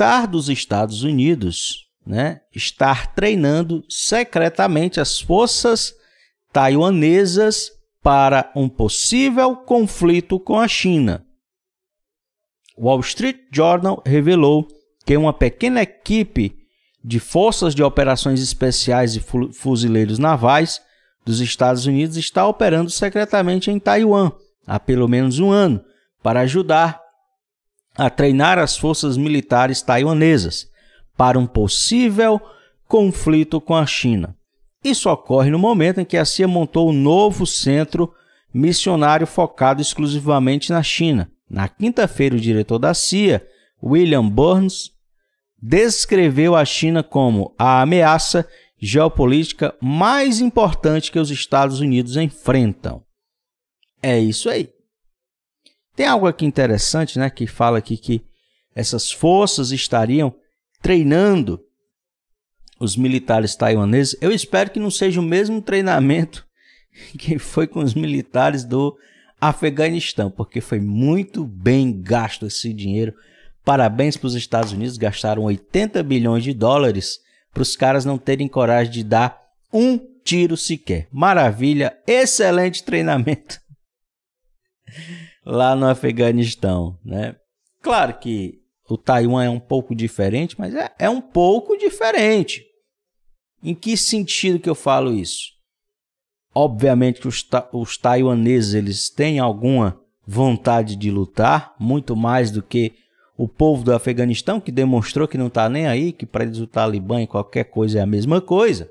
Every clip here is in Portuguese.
militar dos Estados Unidos né, estar treinando secretamente as forças taiwanesas para um possível conflito com a China. O Wall Street Journal revelou que uma pequena equipe de forças de operações especiais e fuzileiros navais dos Estados Unidos está operando secretamente em Taiwan há pelo menos um ano para ajudar a treinar as forças militares taiwanesas para um possível conflito com a China. Isso ocorre no momento em que a CIA montou um novo centro missionário focado exclusivamente na China. Na quinta-feira, o diretor da CIA, William Burns, descreveu a China como a ameaça geopolítica mais importante que os Estados Unidos enfrentam. É isso aí. Tem algo aqui interessante, né, que fala aqui que essas forças estariam treinando os militares taiwaneses. Eu espero que não seja o mesmo treinamento que foi com os militares do Afeganistão, porque foi muito bem gasto esse dinheiro. Parabéns para os Estados Unidos, gastaram 80 bilhões de dólares para os caras não terem coragem de dar um tiro sequer. Maravilha, excelente treinamento. lá no Afeganistão, né? Claro que o Taiwan é um pouco diferente, mas é, é um pouco diferente. Em que sentido que eu falo isso? Obviamente que os, ta os taiwaneses eles têm alguma vontade de lutar, muito mais do que o povo do Afeganistão, que demonstrou que não está nem aí, que para eles o Talibã e qualquer coisa é a mesma coisa.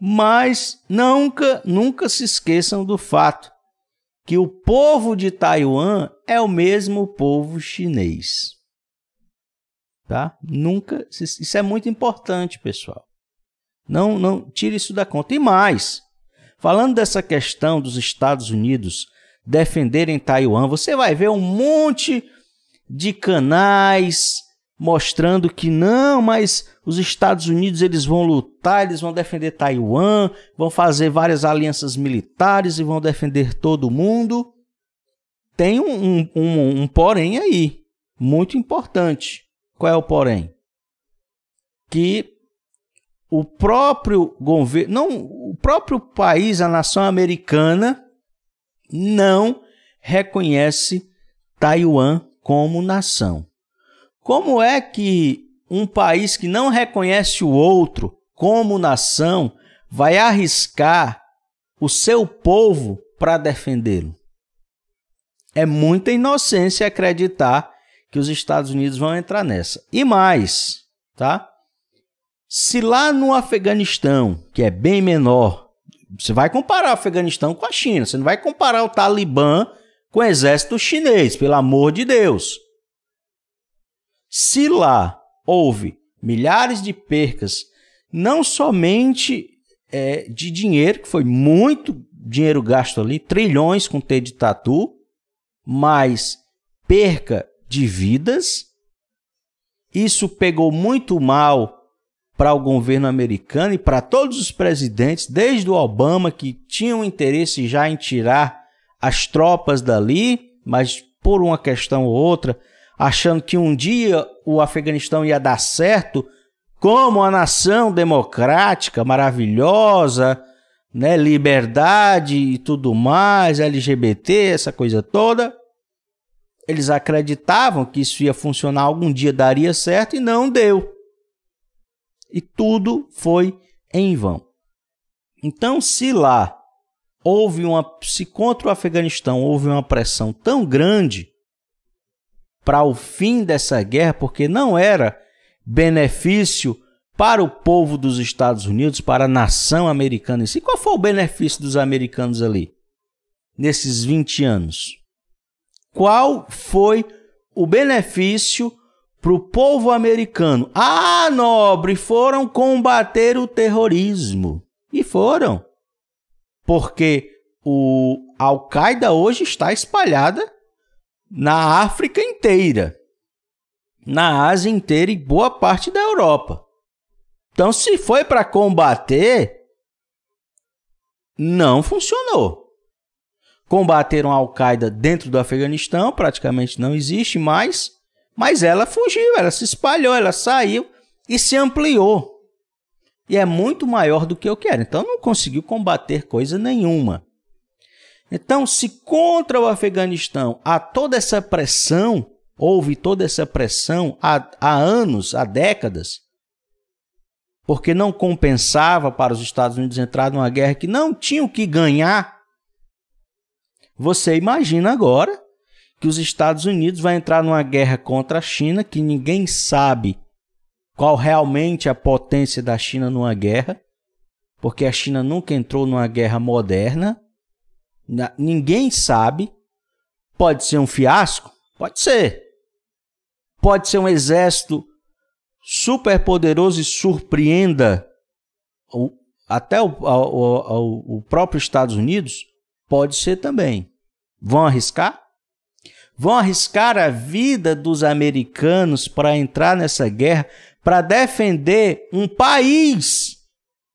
Mas nunca, nunca se esqueçam do fato que o povo de Taiwan é o mesmo povo chinês. Tá? Nunca, isso é muito importante, pessoal. Não, não tire isso da conta. E mais, falando dessa questão dos Estados Unidos defenderem Taiwan, você vai ver um monte de canais, mostrando que não, mas os Estados Unidos eles vão lutar, eles vão defender Taiwan, vão fazer várias alianças militares e vão defender todo mundo. Tem um, um, um, um porém aí, muito importante. Qual é o porém? Que o próprio governo, não, o próprio país, a nação americana, não reconhece Taiwan como nação. Como é que um país que não reconhece o outro como nação vai arriscar o seu povo para defendê-lo? É muita inocência acreditar que os Estados Unidos vão entrar nessa. E mais, tá? Se lá no Afeganistão, que é bem menor, você vai comparar o Afeganistão com a China, você não vai comparar o Talibã com o exército chinês, pelo amor de Deus. Se lá houve milhares de percas, não somente é, de dinheiro, que foi muito dinheiro gasto ali, trilhões com T de tatu, mas perca de vidas. Isso pegou muito mal para o governo americano e para todos os presidentes, desde o Obama, que tinham interesse já em tirar as tropas dali, mas por uma questão ou outra achando que um dia o Afeganistão ia dar certo como a nação democrática maravilhosa, né, liberdade e tudo mais, LGBT, essa coisa toda. Eles acreditavam que isso ia funcionar algum dia, daria certo e não deu. E tudo foi em vão. Então, se lá houve uma, se contra o Afeganistão houve uma pressão tão grande para o fim dessa guerra, porque não era benefício para o povo dos Estados Unidos, para a nação americana. E qual foi o benefício dos americanos ali, nesses 20 anos? Qual foi o benefício para o povo americano? Ah, nobre, foram combater o terrorismo. E foram. Porque o Al-Qaeda hoje está espalhada na África inteira, na Ásia inteira e boa parte da Europa. Então, se foi para combater, não funcionou. Combateram a Al-Qaeda dentro do Afeganistão, praticamente não existe mais, mas ela fugiu, ela se espalhou, ela saiu e se ampliou. E é muito maior do que eu quero. Então, não conseguiu combater coisa nenhuma. Então, se contra o Afeganistão há toda essa pressão, houve toda essa pressão há, há anos, há décadas, porque não compensava para os Estados Unidos entrar numa guerra que não tinham que ganhar. Você imagina agora que os Estados Unidos vai entrar numa guerra contra a China que ninguém sabe qual realmente a potência da China numa guerra, porque a China nunca entrou numa guerra moderna. Ninguém sabe. Pode ser um fiasco? Pode ser. Pode ser um exército super poderoso e surpreenda o, até o, o, o próprio Estados Unidos? Pode ser também. Vão arriscar? Vão arriscar a vida dos americanos para entrar nessa guerra, para defender um país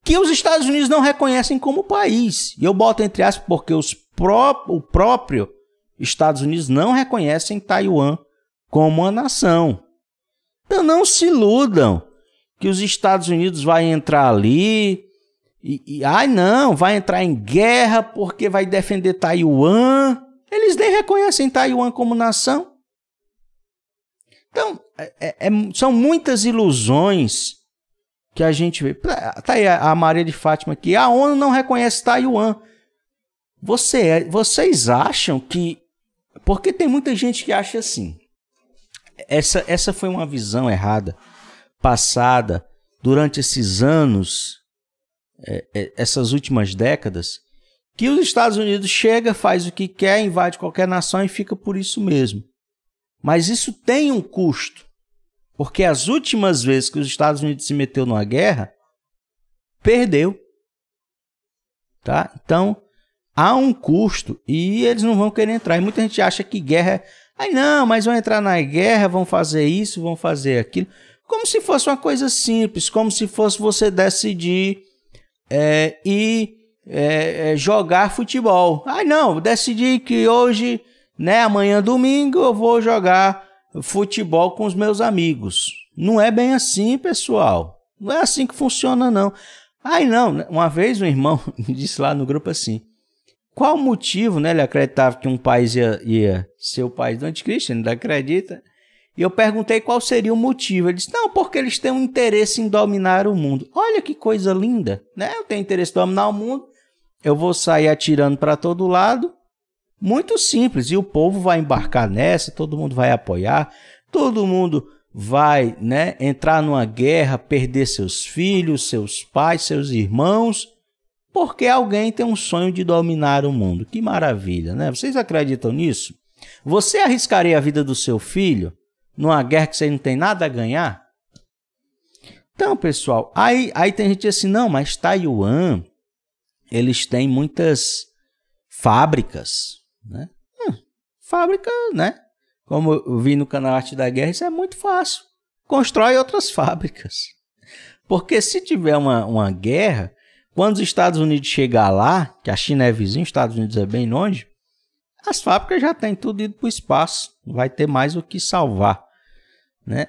que os Estados Unidos não reconhecem como país. E eu boto entre aspas porque os pró o próprio Estados Unidos não reconhecem Taiwan como uma nação. Então não se iludam que os Estados Unidos vai entrar ali e, e ai não, vai entrar em guerra porque vai defender Taiwan. Eles nem reconhecem Taiwan como nação. Então, é, é, é são muitas ilusões que a gente vê. Tá aí a Maria de Fátima aqui. A ONU não reconhece Taiwan. Você, é, vocês acham que. Porque tem muita gente que acha assim. Essa, essa foi uma visão errada, passada durante esses anos, é, é, essas últimas décadas, que os Estados Unidos chega, faz o que quer, invade qualquer nação e fica por isso mesmo. Mas isso tem um custo. Porque as últimas vezes que os Estados Unidos se meteu numa guerra, perdeu. Tá? Então, há um custo e eles não vão querer entrar. E muita gente acha que guerra é. Aí não, mas vão entrar na guerra, vão fazer isso, vão fazer aquilo. Como se fosse uma coisa simples, como se fosse você decidir é, e é, é, jogar futebol. Ai não, decidi que hoje, né, amanhã domingo, eu vou jogar futebol com os meus amigos. Não é bem assim, pessoal. Não é assim que funciona, não. Ai, não. Né, uma vez um irmão disse lá no grupo assim: qual o motivo, né? Ele acreditava que um país ia, ia ser o país do anticristo, ele ainda acredita. E eu perguntei qual seria o motivo. Ele disse: não, porque eles têm um interesse em dominar o mundo. Olha que coisa linda, né? Eu tenho interesse em dominar o mundo, eu vou sair atirando para todo lado muito simples. E o povo vai embarcar nessa, todo mundo vai apoiar, todo mundo vai né, entrar numa guerra, perder seus filhos, seus pais, seus irmãos, porque alguém tem um sonho de dominar o mundo. Que maravilha, né? Vocês acreditam nisso? Você arriscaria a vida do seu filho numa guerra que você não tem nada a ganhar? Então, pessoal, aí, aí tem gente assim, não, mas Taiwan, eles têm muitas fábricas. Né? Hum, fábrica, né? Como eu vi no canal Arte da Guerra, isso é muito fácil. Constrói outras fábricas. Porque se tiver uma, uma guerra, quando os Estados Unidos chegar lá, que a China é vizinho, os Estados Unidos é bem longe, as fábricas já têm tudo ido para o espaço, vai ter mais o que salvar. Né?